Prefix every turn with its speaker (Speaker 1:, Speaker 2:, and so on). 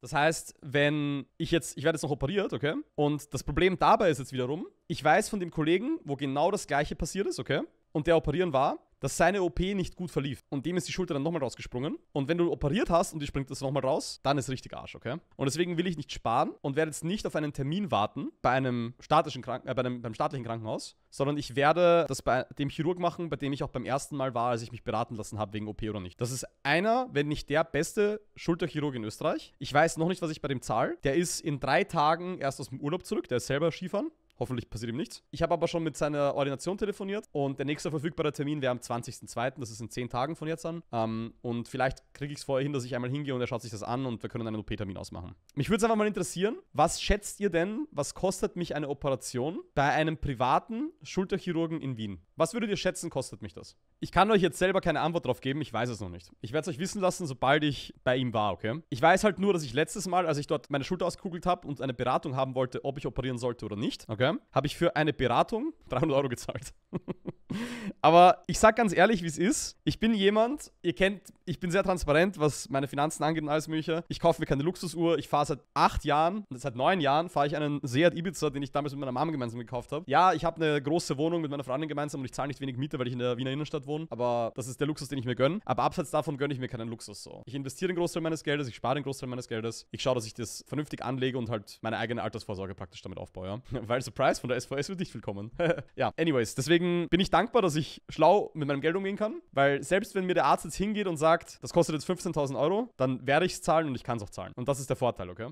Speaker 1: Das heißt, wenn ich jetzt, ich werde jetzt noch operiert, okay? Und das Problem dabei ist jetzt wiederum, ich weiß von dem Kollegen, wo genau das gleiche passiert ist, okay? Und der operieren war, dass seine OP nicht gut verlief. Und dem ist die Schulter dann nochmal rausgesprungen. Und wenn du operiert hast und die springt das nochmal raus, dann ist richtig Arsch, okay? Und deswegen will ich nicht sparen und werde jetzt nicht auf einen Termin warten bei einem staatlichen Kranken äh, bei einem, beim staatlichen Krankenhaus, sondern ich werde das bei dem Chirurg machen, bei dem ich auch beim ersten Mal war, als ich mich beraten lassen habe wegen OP oder nicht. Das ist einer, wenn nicht der beste Schulterchirurg in Österreich. Ich weiß noch nicht, was ich bei dem zahle. Der ist in drei Tagen erst aus dem Urlaub zurück. Der ist selber Skifahren Hoffentlich passiert ihm nichts. Ich habe aber schon mit seiner Ordination telefoniert und der nächste verfügbare Termin wäre am 20.02., das ist in 10 Tagen von jetzt an. Ähm, und vielleicht kriege ich es vorher hin, dass ich einmal hingehe und er schaut sich das an und wir können einen OP-Termin ausmachen. Mich würde es einfach mal interessieren, was schätzt ihr denn, was kostet mich eine Operation bei einem privaten Schulterchirurgen in Wien? Was würdet ihr schätzen, kostet mich das? Ich kann euch jetzt selber keine Antwort drauf geben, ich weiß es noch nicht. Ich werde es euch wissen lassen, sobald ich bei ihm war, okay? Ich weiß halt nur, dass ich letztes Mal, als ich dort meine Schulter ausgekugelt habe und eine Beratung haben wollte, ob ich operieren sollte oder nicht, okay? habe ich für eine Beratung 300 Euro gezahlt. Aber ich sag ganz ehrlich, wie es ist. Ich bin jemand, ihr kennt, ich bin sehr transparent, was meine Finanzen angeht und alles mögliche. Ich kaufe mir keine Luxusuhr. Ich fahre seit acht Jahren, seit neun Jahren, fahre ich einen Seat Ibiza, den ich damals mit meiner Mama gemeinsam gekauft habe. Ja, ich habe eine große Wohnung mit meiner Freundin gemeinsam und ich zahle nicht wenig Miete, weil ich in der Wiener Innenstadt wohne. Aber das ist der Luxus, den ich mir gönne. Aber abseits davon gönne ich mir keinen Luxus so. Ich investiere den Großteil meines Geldes, ich spare den Großteil meines Geldes. Ich schaue, dass ich das vernünftig anlege und halt meine eigene Altersvorsorge praktisch damit aufbaue. Ja? weil Surprise von der SVS wird nicht viel kommen. ja, anyways, deswegen bin ich dankbar dankbar, dass ich schlau mit meinem Geld umgehen kann, weil selbst wenn mir der Arzt jetzt hingeht und sagt, das kostet jetzt 15.000 Euro, dann werde ich es zahlen und ich kann es auch zahlen. Und das ist der Vorteil, okay?